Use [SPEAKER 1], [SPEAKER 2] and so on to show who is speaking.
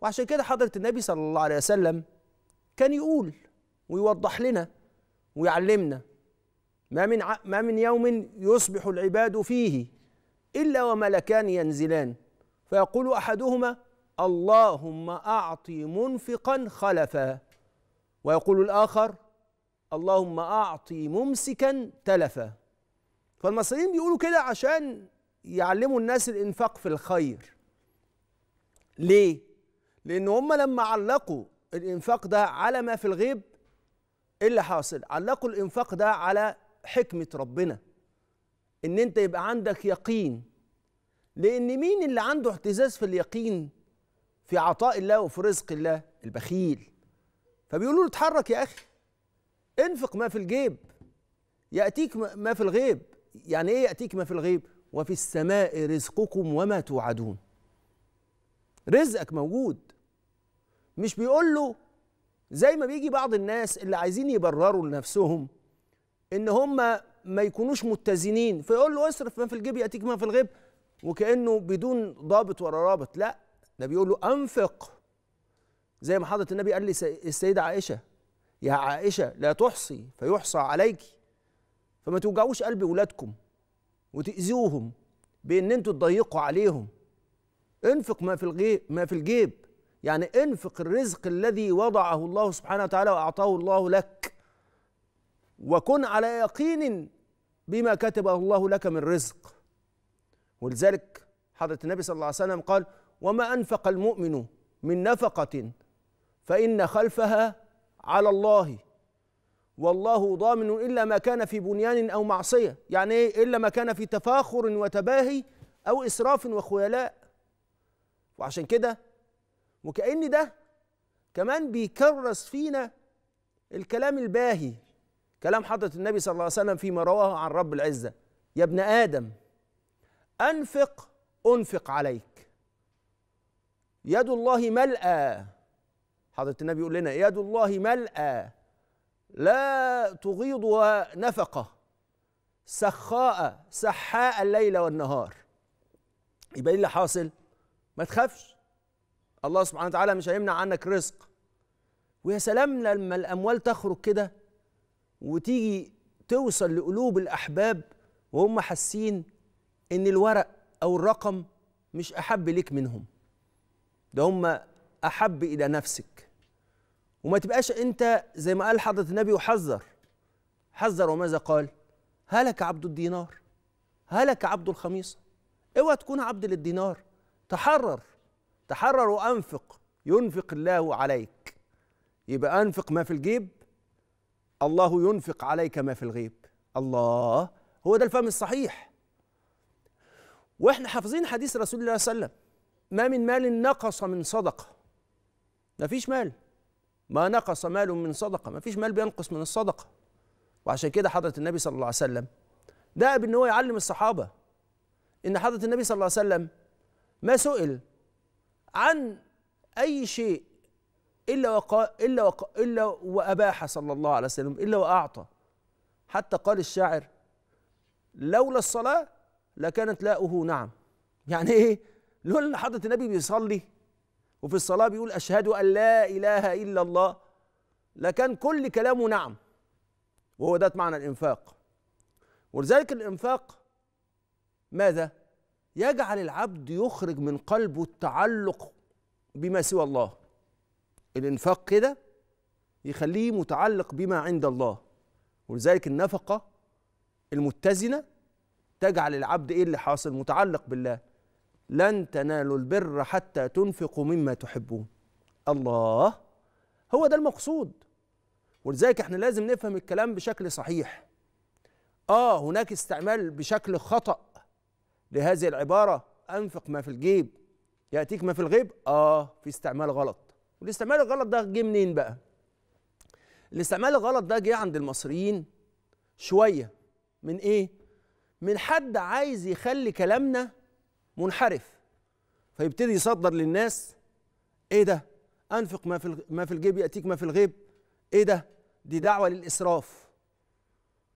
[SPEAKER 1] وعشان كده حضرة النبي صلى الله عليه وسلم كان يقول ويوضح لنا ويعلمنا ما من ما من يوم يصبح العباد فيه إلا وملكان ينزلان فيقول أحدهما اللهم أعطي منفقا خلفا ويقول الآخر اللهم أعطي ممسكا تلفا فالمصريين بيقولوا كده عشان يعلموا الناس الإنفاق في الخير ليه؟ لأن هم لما علقوا الإنفاق ده على ما في الغيب إيه اللي حاصل؟ علقوا الإنفاق ده على حكمة ربنا إن أنت يبقى عندك يقين لأن مين اللي عنده اهتزاز في اليقين في عطاء الله وفي رزق الله؟ البخيل فبيقولوا له اتحرك يا أخي انفق ما في الجيب يأتيك ما في الغيب يعني إيه يأتيك ما في الغيب؟ وفي السماء رزقكم وما توعدون رزقك موجود مش بيقول له زي ما بيجي بعض الناس اللي عايزين يبرروا لنفسهم ان هم ما يكونوش متزنين فيقول له اصرف ما في الجيب ياتيك ما في الغيب وكانه بدون ضابط ولا رابط لا ده بيقول له انفق زي ما حضره النبي قال لي السيده عائشه يا عائشه لا تحصي فيحصى عليك فما توجعوش قلب ولادكم وتاذوهم بان انتوا تضيقوا عليهم انفق ما في الغيب ما في الجيب يعني انفق الرزق الذي وضعه الله سبحانه وتعالى واعطاه الله لك وكن على يقين بما كتبه الله لك من رزق ولذلك حضره النبي صلى الله عليه وسلم قال وما انفق المؤمن من نفقه فان خلفها على الله والله ضامن الا ما كان في بنيان او معصيه يعني ايه الا ما كان في تفاخر وتباهي او اسراف وخيلاء وعشان كده وكأن ده كمان بيكرس فينا الكلام الباهي كلام حضرة النبي صلى الله عليه وسلم فيما رواه عن رب العزة يا ابن آدم أنفق أنفق عليك يد الله ملأى حضرة النبي يقول لنا يد الله ملأى لا تغيضها نفقة سخاء سحاء الليل والنهار يبقى ايه اللي حاصل؟ ما تخافش الله سبحانه وتعالى مش هيمنع عنك رزق ويا سلام لما الاموال تخرج كده وتيجي توصل لقلوب الاحباب وهم حاسين ان الورق او الرقم مش احب ليك منهم ده هم احب الى نفسك وما تبقاش انت زي ما قال حضره النبي وحذر حذر وماذا قال هلك عبد الدينار هلك عبد الخميصه اوعى تكون عبد للدينار تحرر تحرر وأنفق ينفق الله عليك يبقى أنفق ما في الجيب الله ينفق عليك ما في الغيب الله هو ده الفهم الصحيح واحنا حافظين حديث رسول الله صلى الله عليه وسلم ما من مال نقص من صدقة ما فيش مال ما نقص مال من صدقة ما فيش مال بينقص من الصدقة وعشان كده حضرة النبي صلى الله عليه وسلم دأب ان هو يعلم الصحابة ان حضرة النبي صلى الله عليه وسلم ما سئل عن أي شيء إلا وقا إلا وقا إلا وأباح صلى الله عليه وسلم إلا وأعطى حتى قال الشاعر لولا الصلاة لكانت لاؤه نعم يعني إيه؟ لولا إن حضرة النبي بيصلي وفي الصلاة بيقول أشهد أن لا إله إلا الله لكان كل كلامه نعم وهو ده معنى الإنفاق ولذلك الإنفاق ماذا؟ يجعل العبد يخرج من قلبه التعلق بما سوى الله الانفاق كده يخليه متعلق بما عند الله ولذلك النفقة المتزنة تجعل العبد ايه اللي حاصل متعلق بالله لن تنالوا البر حتى تنفقوا مما تحبون الله هو ده المقصود ولذلك احنا لازم نفهم الكلام بشكل صحيح اه هناك استعمال بشكل خطأ لهذه العبارة أنفق ما في الجيب يأتيك ما في الغيب آه في استعمال غلط والاستعمال الغلط ده جه منين بقى الاستعمال الغلط ده جه عند المصريين شوية من إيه من حد عايز يخلي كلامنا منحرف فيبتدي يصدر للناس ايه ده انفق ما في ما في الجيب ياتيك ما في الغيب ايه ده دي دعوه للاسراف